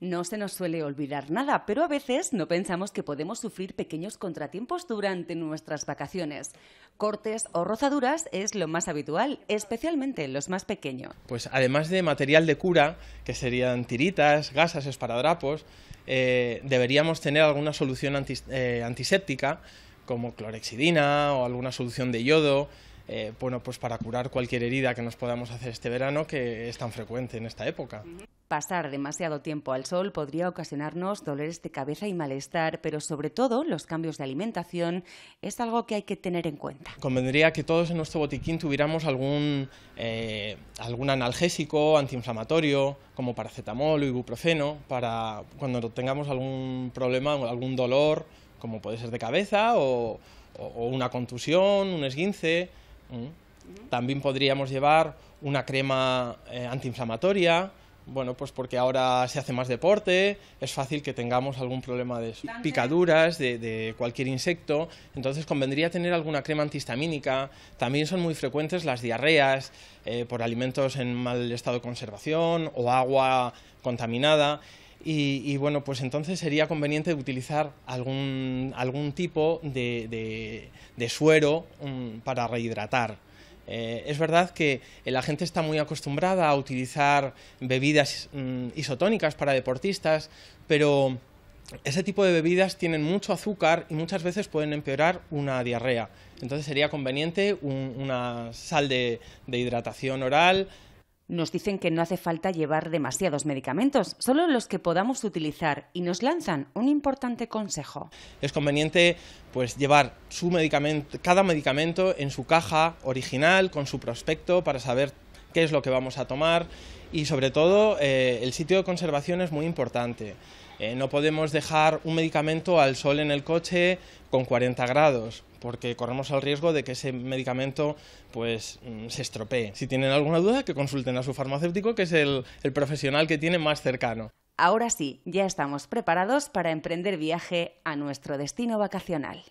No se nos suele olvidar nada, pero a veces no pensamos que podemos sufrir pequeños contratiempos durante nuestras vacaciones. Cortes o rozaduras es lo más habitual, especialmente en los más pequeños. Pues además de material de cura, que serían tiritas, gasas, esparadrapos, eh, deberíamos tener alguna solución eh, antiséptica, como clorexidina o alguna solución de yodo, eh, bueno, pues para curar cualquier herida que nos podamos hacer este verano, que es tan frecuente en esta época. Pasar demasiado tiempo al sol podría ocasionarnos dolores de cabeza y malestar, pero sobre todo los cambios de alimentación es algo que hay que tener en cuenta. Convendría que todos en nuestro botiquín tuviéramos algún, eh, algún analgésico, antiinflamatorio, como paracetamol o ibuprofeno, para cuando tengamos algún problema, o algún dolor, como puede ser de cabeza o, una contusión, un esguince. También podríamos llevar una crema eh, antiinflamatoria bueno, pues porque ahora se hace más deporte, es fácil que tengamos algún problema de picaduras, de, cualquier insecto, entonces convendría tener alguna crema antihistamínica. También son muy frecuentes las diarreas eh, por alimentos en mal estado de conservación o agua contaminada. Y, bueno, pues entonces sería conveniente utilizar algún, algún tipo de, suero mm, para rehidratar. Eh, es verdad que eh, la gente está muy acostumbrada a utilizar bebidas mm, isotónicas para deportistas, pero ese tipo de bebidas tienen mucho azúcar y muchas veces pueden empeorar una diarrea. Entonces sería conveniente una sal de hidratación oral, nos dicen que no hace falta llevar demasiados medicamentos, solo los que podamos utilizar y nos lanzan un importante consejo. Es conveniente pues llevar su medicamento, cada medicamento en su caja original con su prospecto para saber qué es lo que vamos a tomar y sobre todo eh, el sitio de conservación es muy importante. Eh, no podemos dejar un medicamento al sol en el coche con 40 grados, porque corremos el riesgo de que ese medicamento pues, mm, se estropee. Si tienen alguna duda, que consulten a su farmacéutico, que es el profesional que tiene más cercano. Ahora sí, ya estamos preparados para emprender viaje a nuestro destino vacacional.